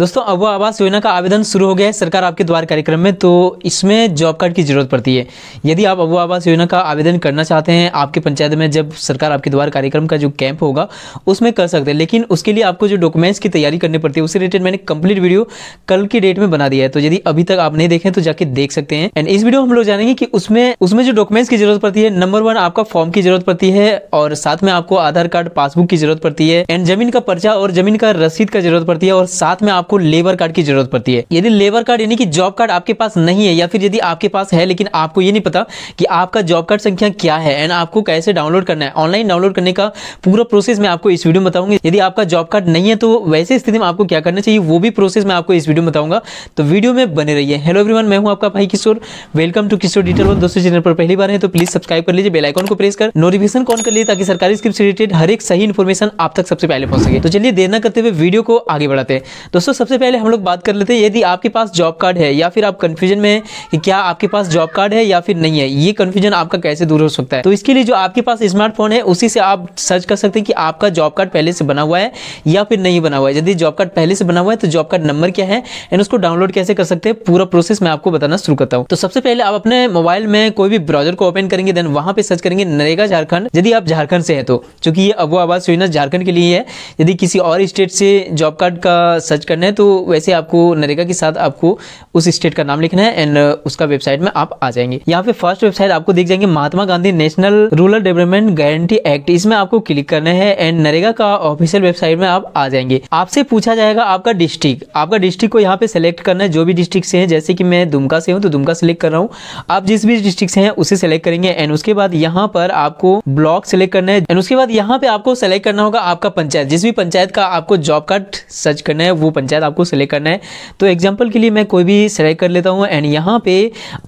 दोस्तों अब आवास योजना का आवेदन शुरू हो गया है सरकार आपके द्वार कार्यक्रम में तो इसमें जॉब कार्ड की ज़रूरत पड़ती है यदि आप अबू आवास योजना का आवेदन करना चाहते हैं आपके पंचायत में जब सरकार आपके द्वार कार्यक्रम का जो कैंप होगा उसमें कर सकते हैं लेकिन उसके लिए आपको जो डॉक्यूमेंट्स की तैयारी करनी पड़ती है उससे रिलेटेड मैंने कंप्लीट वीडियो कल की डेट में बना दिया है तो यदि अभी तक आप नहीं देखें तो जाके देख सकते हैं एंड इस वीडियो हम लोग जानेंगे कि उसमें उसमें जो डॉक्यूमेंट्स की जरूरत पड़ती है नंबर वन आपका फॉर्म की जरूरत पड़ती है और साथ में आपको आधार कार्ड पासबुक की जरूरत पड़ती है एंड जमीन का पर्चा और जमीन का रसीद का जरूरत पड़ती है और साथ में आप आपको लेबर कार्ड की जरूरत पड़ती है यदि लेबर कार्ड यानी कि जॉब कार्ड आपके पास नहीं है या फिर यदि आपके पास है लेकिन आपको ये नहीं पता कि आपका जॉब कार्ड संख्या क्या है एंड आपको कैसे डाउनलोड करना है ऑनलाइन डाउनलोड करने का पूरा प्रोसेस मैं आपको इस वीडियो में बताऊंगी यदि आपका जॉब कार्ड नहीं है तो वैसे स्थिति में आपको क्या करना चाहिए वो भी प्रोसेस मैं आपको इस वीडियो में बताऊंगा तो वीडियो में बने रहिए हेलो एवरीवन मैं हूं आपका भाई Kishore welcome to Kishore detail one दोस्तों चैनल पर पहली बार है तो प्लीज सब्सक्राइब कर लीजिए बेल आइकन को प्रेस कर नोटिफिकेशन कॉन कर लीजिए ताकि सरकारी स्क्रिप्ट से रिलेटेड हर एक सही इन्फॉर्मेशन आप तक सबसे पहले पहुंच सके तो चलिए देर ना करते हुए वीडियो को आगे बढ़ाते हैं दोस्तों दोस्तों सबसे पहले हम लोग बात कर लेते हैं यदि आपके पास जॉब कार्ड है या फिर आप कन्फ्यूजन में हैं कि क्या आपके पास जॉब कार्ड है या फिर नहीं है ये कन्फ्यूजन आपका कैसे दूर हो सकता है तो इसके लिए जो आपके पास स्मार्टफोन है उसी से आप सर्च कर सकते हैं कि आपका जॉब कार्ड पहले से बना हुआ है या फिर नहीं बना हुआ है यदि जॉब कार्ड पहले से बना हुआ है तो जॉब कार्ड नंबर क्या है एंड उसको डाउनलोड कैसे कर सकते हैं पूरा प्रोसेस मैं आपको बताना शुरू करता हूँ तो सबसे पहले आप अपने मोबाइल में कोई भी ब्राउजर को ओपन करेंगे देन वहां पर सर्च करेंगे नरेगा झारखंड यदि आप झारखंड से है तो चूंकि ये अबो आवास योजना झारखंड के लिए है यदि किसी और स्टेट से जॉब कार्ड का सर्च करने करना है तो वैसे आपको नरेगा के साथ आपको उस स्टेट का नाम लिखना है एंड uh, उसका वेबसाइट में आप आ जाएंगे यहाँ पे फर्स्ट वेबसाइट आपको दिख जाएंगे Mahatma Gandhi national rural development guarantee act इसमें आपको क्लिक करना है एंड नरेगा का ऑफिशियल वेबसाइट में आप आ जाएंगे आपसे पूछा जाएगा आपका डिस्ट्रिक्ट आपका डिस्ट्रिक्ट को यहाँ पे सिलेक्ट करना है जो भी डिस्ट्रिक्ट से है जैसे कि मैं दुमका से हूँ तो दुमका सेलेक्ट कर रहा हूँ आप जिस भी डिस्ट्रिक्ट से है उसे सिलेक्ट करेंगे एंड उसके बाद यहाँ पर आपको ब्लॉक सेलेक्ट करना है एंड उसके बाद यहाँ पे आपको सेलेक्ट करना होगा आपका पंचायत जिस भी पंचायत का आपको जॉब कार्ड सर्च करना है वो पंचायत पंचायत आपको सेलेक्ट करना है तो एग्जाम्पल के लिए मैं कोई भी सेलेक्ट कर लेता हूँ एंड यहाँ पे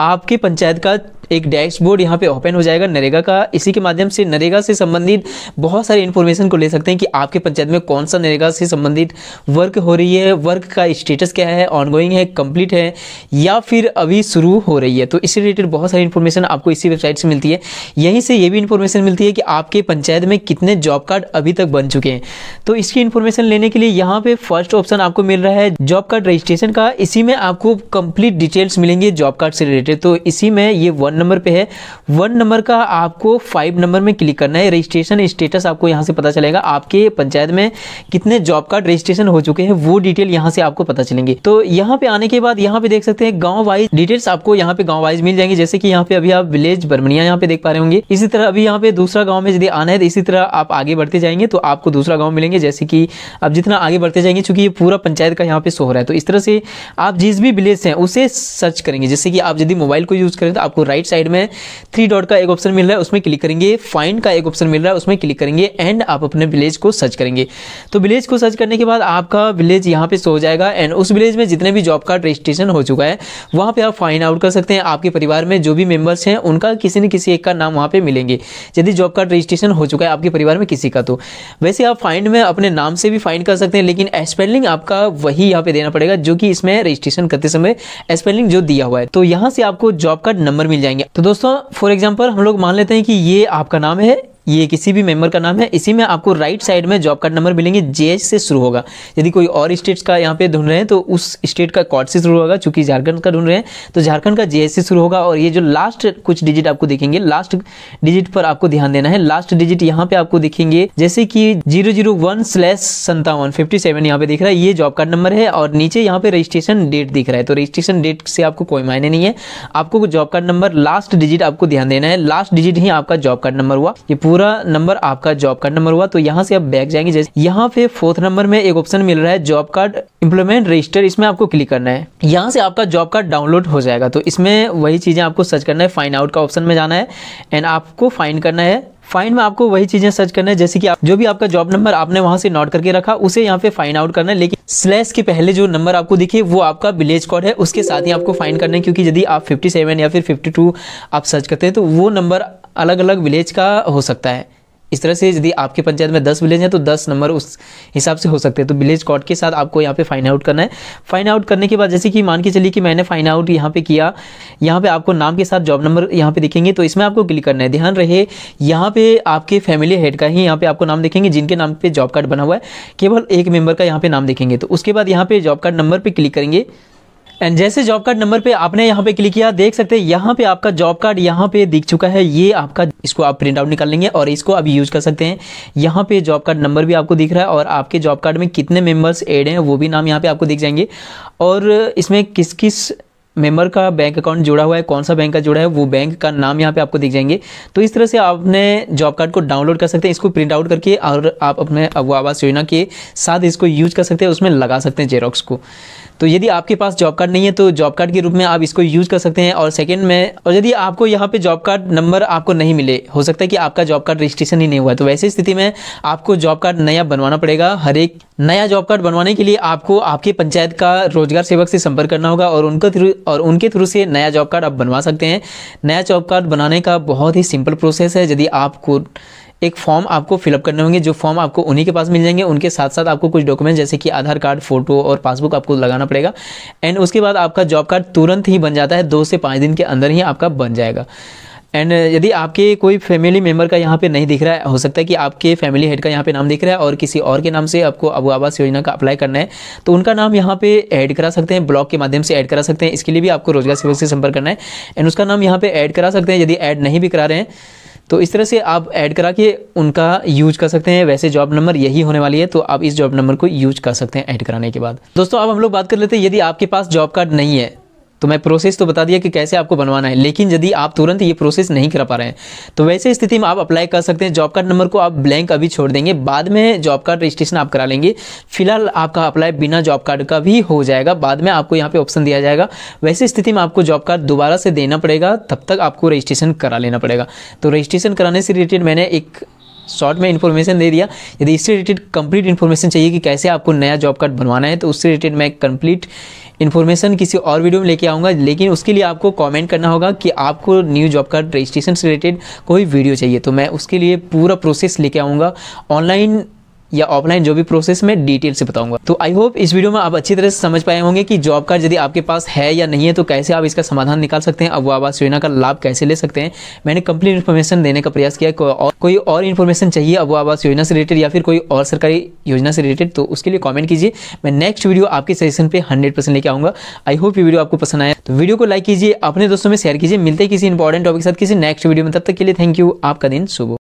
आपके पंचायत का एक डैशबोर्ड यहाँ पे ओपन हो जाएगा नरेगा का इसी के माध्यम से नरेगा से संबंधित बहुत सारी इन्फॉर्मेशन को ले सकते हैं कि आपके पंचायत में कौन सा नरेगा से संबंधित वर्क हो रही है वर्क का स्टेटस क्या है ऑनगोइंग है कंप्लीट है या फिर अभी शुरू हो रही है तो इससे रिलेटेड बहुत सारी इन्फॉर्मेशन आपको इसी वेबसाइट से मिलती है यहीं से ये भी इन्फॉर्मेशन मिलती है कि आपके पंचायत में कितने जॉब कार्ड अभी तक बन चुके हैं तो इसकी इन्फॉर्मेशन लेने के लिए यहाँ पे फर्स्ट ऑप्शन आपको मिल रहा है जॉब कार्ड रजिस्ट्रेशन का इसी में आपको कंप्लीट डिटेल्स मिलेंगे जॉब कार्ड से रिलेटेड तो इसी में ये वन नंबर पे है वन नंबर का आपको फाइव नंबर में क्लिक करना है रजिस्ट्रेशन स्टेटस आपको यहाँ से पता चलेगा आपके पंचायत में कितने जॉब कार्ड रजिस्ट्रेशन हो चुके हैं वो डिटेल यहाँ से आपको पता चलेंगे तो यहाँ पे आने के बाद यहाँ पे देख सकते हैं गाँव वाइज डिटेल्स आपको यहाँ पे गाँव वाइज मिल जाएंगे जैसे कि यहाँ पे अभी आप विलेज बर्मनिया यहाँ पे देख पा रहे होंगे इसी तरह अभी यहाँ पे दूसरा गाँव में यदि आना है तो इसी तरह आप आगे बढ़ते जाएंगे तो आपको दूसरा गाँव मिलेंगे जैसे कि आप जितना आगे बढ़ते जाएंगे चूंकि ये पूरा पंचायत का यहाँ पे सो रहा है तो इस तरह से आप जिस भी विलेज हैं उसे सर्च करेंगे जैसे कि आप यदि मोबाइल को यूज़ करें तो आपको राइट राइट साइड में थ्री डॉट का एक ऑप्शन मिल रहा है उसमें क्लिक करेंगे फाइंड का एक ऑप्शन मिल रहा है उसमें क्लिक करेंगे एंड आप अपने विलेज को सर्च करेंगे तो विलेज को सर्च करने के बाद आपका विलेज यहाँ पे सो जाएगा एंड उस विलेज में जितने भी जॉब कार्ड रजिस्ट्रेशन हो चुका है वहाँ पर आप फाइंड आउट कर सकते हैं आपके परिवार में जो भी मेम्बर्स हैं उनका किसी न किसी एक का नाम वहाँ पर मिलेंगे यदि जॉब कार्ड रजिस्ट्रेशन हो चुका है आपके परिवार में किसी का तो वैसे आप फाइंड में अपने नाम से भी फाइंड कर सकते हैं लेकिन स्पेलिंग आपका वही यहाँ पे देना पड़ेगा जो कि इसमें रजिस्ट्रेशन करते समय स्पेलिंग जो दिया हुआ है तो यहाँ से आपको जॉब कार्ड नंबर मिल जाएंगे जाएंगे तो दोस्तों फॉर एग्जाम्पल हम लोग मान लेते हैं कि ये आपका नाम है ये किसी भी मेंबर का नाम है इसी में आपको राइट साइड में जॉब कार्ड नंबर मिलेंगे जे से शुरू होगा यदि कोई और स्टेट्स का यहाँ पे ढूंढ रहे हैं तो उस स्टेट का कॉड से शुरू होगा चूंकि झारखंड का ढूंढ रहे हैं तो झारखंड का जे से शुरू होगा और ये जो लास्ट कुछ डिजिट आपको देखेंगे लास्ट डिजिट पर आपको ध्यान देना है लास्ट डिजिट यहाँ पे आपको देखेंगे जैसे कि जीरो जीरो वन स्लैश संतावन फिफ्टी सेवन यहाँ पे दिख रहा है ये जॉब कार्ड नंबर है और नीचे यहाँ पे रजिस्ट्रेशन डेट दिख रहा है तो रजिस्ट्रेशन डेट से आपको कोई मायने नहीं है आपको job card number last digit आपको ध्यान देना है लास्ट डिजिट ही आपका जॉब कार्ड नंबर हुआ ये पूरा पूरा नंबर आपका जॉब कार्ड नंबर हुआ तो यहाँ से आप बैक जाएंगे जैसे यहाँ पे फोर्थ नंबर में एक ऑप्शन मिल रहा है जॉब कार्ड इम्प्लॉयमेंट रजिस्टर इसमें आपको क्लिक करना है यहाँ से आपका जॉब कार्ड डाउनलोड हो जाएगा तो इसमें वही चीज़ें आपको सर्च करना है फाइन आउट का ऑप्शन में जाना है एंड आपको फाइन करना है फाइन में आपको वही चीजें सर्च करना है जैसे कि आप जो भी आपका जॉब नंबर आपने वहां से नोट करके रखा उसे यहाँ पे फाइन आउट करना है लेकिन स्लैश के पहले जो नंबर आपको दिखे वो आपका विलेज कोड है उसके साथ ही आपको फाइन करना है क्योंकि यदि आप 57 या फिर 52 आप सर्च करते हैं तो वो नंबर अलग अलग विलेज का हो सकता है इस तरह से यदि आपके पंचायत में दस विलेज हैं तो दस नंबर उस हिसाब से हो सकते हैं तो विलेज कोड के साथ आपको यहाँ पे फाइंड आउट करना है फाइंड आउट करने के बाद जैसे कि मान के चलिए कि मैंने फाइंड आउट यहाँ पे किया यहाँ पे आपको नाम के साथ जॉब नंबर यहाँ पे दिखेंगे तो इसमें आपको क्लिक करना है ध्यान रहे यहाँ पे आपके फैमिली हेड का ही यहाँ पे आपको नाम देखेंगे जिनके नाम पर जॉब कार्ड बना हुआ है केवल एक मेम्बर का यहाँ पे नाम देखेंगे तो उसके बाद यहाँ पे जॉब कार्ड नंबर पर क्लिक करेंगे एंड जैसे जॉब कार्ड नंबर पे आपने यहाँ पे क्लिक किया देख सकते हैं यहाँ पे आपका जॉब कार्ड यहाँ पे दिख चुका है ये आपका इसको आप प्रिंट आउट निकाल लेंगे और इसको आप यूज कर सकते हैं यहाँ पे जॉब कार्ड नंबर भी आपको दिख रहा है और आपके जॉब कार्ड में कितने मेंबर्स एड हैं वो भी नाम यहाँ पे आपको दिख जाएंगे और इसमें किस किस मेंबर का बैंक अकाउंट जुड़ा हुआ है कौन सा बैंक का जुड़ा है वो बैंक का नाम यहाँ पे आपको दिख जाएंगे तो इस तरह से आप अपने जॉब कार्ड को डाउनलोड कर सकते हैं इसको प्रिंट आउट करके और आप अपने अगवा आवास योजना के साथ इसको यूज कर सकते हैं उसमें लगा सकते हैं जेरोक्स को तो यदि आपके पास जॉब कार्ड नहीं है तो जॉब कार्ड के रूप में आप इसको यूज़ कर सकते हैं और सेकेंड में और यदि आपको यहाँ पे जॉब कार्ड नंबर आपको नहीं मिले हो सकता है कि आपका जॉब कार्ड रजिस्ट्रेशन ही नहीं हुआ है तो वैसे स्थिति में आपको जॉब कार्ड नया बनवाना पड़ेगा हर एक नया जॉब कार्ड बनवाने के लिए आपको आपके पंचायत का रोजगार सेवक से संपर्क करना होगा और उनके थ्रू और उनके थ्रू से नया जॉब कार्ड आप बनवा सकते हैं नया जॉब कार्ड बनाने का बहुत ही सिंपल प्रोसेस है यदि आपको एक फॉर्म आपको फिलअप करने होंगे जो फॉर्म आपको उन्हीं के पास मिल जाएंगे उनके साथ साथ आपको कुछ डॉक्यूमेंट जैसे कि आधार कार्ड फोटो और पासबुक आपको लगाना पड़ेगा एंड उसके बाद आपका जॉब कार्ड तुरंत ही बन जाता है दो से पाँच दिन के अंदर ही आपका बन जाएगा एंड यदि आपके कोई फैमिली मेम्बर का यहाँ पे नहीं दिख रहा है हो सकता है कि आपके फैमिली हेड का यहाँ पे नाम दिख रहा है और किसी और के नाम से आपको अबू आवास योजना का अप्लाई करना है तो उनका नाम यहाँ पे ऐड करा सकते हैं ब्लॉक के माध्यम से ऐड करा सकते हैं इसके लिए भी आपको रोजगार सेवक से संपर्क करना है एंड उसका नाम यहाँ पर ऐड करा सकते हैं यदि ऐड नहीं भी करा रहे हैं तो इस तरह से आप ऐड करा के उनका यूज कर सकते हैं वैसे जॉब नंबर यही होने वाली है तो आप इस जॉब नंबर को यूज कर सकते हैं ऐड कराने के बाद दोस्तों अब हम लोग बात कर लेते हैं यदि आपके पास जॉब कार्ड नहीं है तो मैं प्रोसेस तो बता दिया कि कैसे आपको बनवाना है लेकिन यदि आप तुरंत ये प्रोसेस नहीं करा पा रहे हैं तो वैसे स्थिति में आप अप्लाई कर सकते हैं जॉब कार्ड नंबर को आप ब्लैंक अभी छोड़ देंगे बाद में जॉब कार्ड रजिस्ट्रेशन आप करा लेंगे फिलहाल आपका अप्लाई बिना जॉब कार्ड का भी हो जाएगा बाद में आपको यहाँ पर ऑप्शन दिया जाएगा वैसे स्थिति में आपको जॉब कार्ड दोबारा से देना पड़ेगा तब तक आपको रजिस्ट्रेशन करा लेना पड़ेगा तो रजिस्ट्रेशन कराने से रिलेटेड मैंने एक शॉर्ट में इन्फॉर्मेशन दे दिया यदि इससे रिलेटेड कंप्लीट इन्फॉर्मेशन चाहिए कि कैसे आपको नया जॉब कार्ड बनवाना है तो उससे रिलेटेड मैं कंप्लीट इन्फॉर्मेशन किसी और वीडियो में लेके आऊँगा लेकिन उसके लिए आपको कॉमेंट करना होगा कि आपको न्यू जॉब कार्ड रजिस्ट्रेशन से रिलेटेड कोई वीडियो चाहिए तो मैं उसके लिए पूरा प्रोसेस लेके आऊँगा ऑनलाइन या ऑफलाइन जो भी प्रोसेस मैं डिटेल से बताऊंगा तो आई होप इस वीडियो में आप अच्छी तरह से समझ पाए होंगे कि जॉब कार्ड यदि आपके पास है या नहीं है तो कैसे आप इसका समाधान निकाल सकते हैं अब आवास योजना का लाभ कैसे ले सकते हैं मैंने कंप्लीट इन्फॉर्मेशन देने का प्रयास किया को, और कोई और इन्फॉर्मेशन चाहिए अब आवास योजना से रिलेटेड या फिर कोई और सरकारी योजना से रिलेटेड तो उसके लिए कॉमेंट कीजिए मैं नेक्स्ट वीडियो आपके सजेशन पर हंड्रेड लेके आऊंगा आई होप ये वीडियो आपको पसंद आया तो वीडियो को लाइक कीजिए अपने दोस्तों में शेयर कीजिए मिलते हैं किसी इंपॉर्टेंट टॉपिक के साथ किसी नेक्स्ट वीडियो में तब तक के लिए थैंक यू आपका दिन शुभ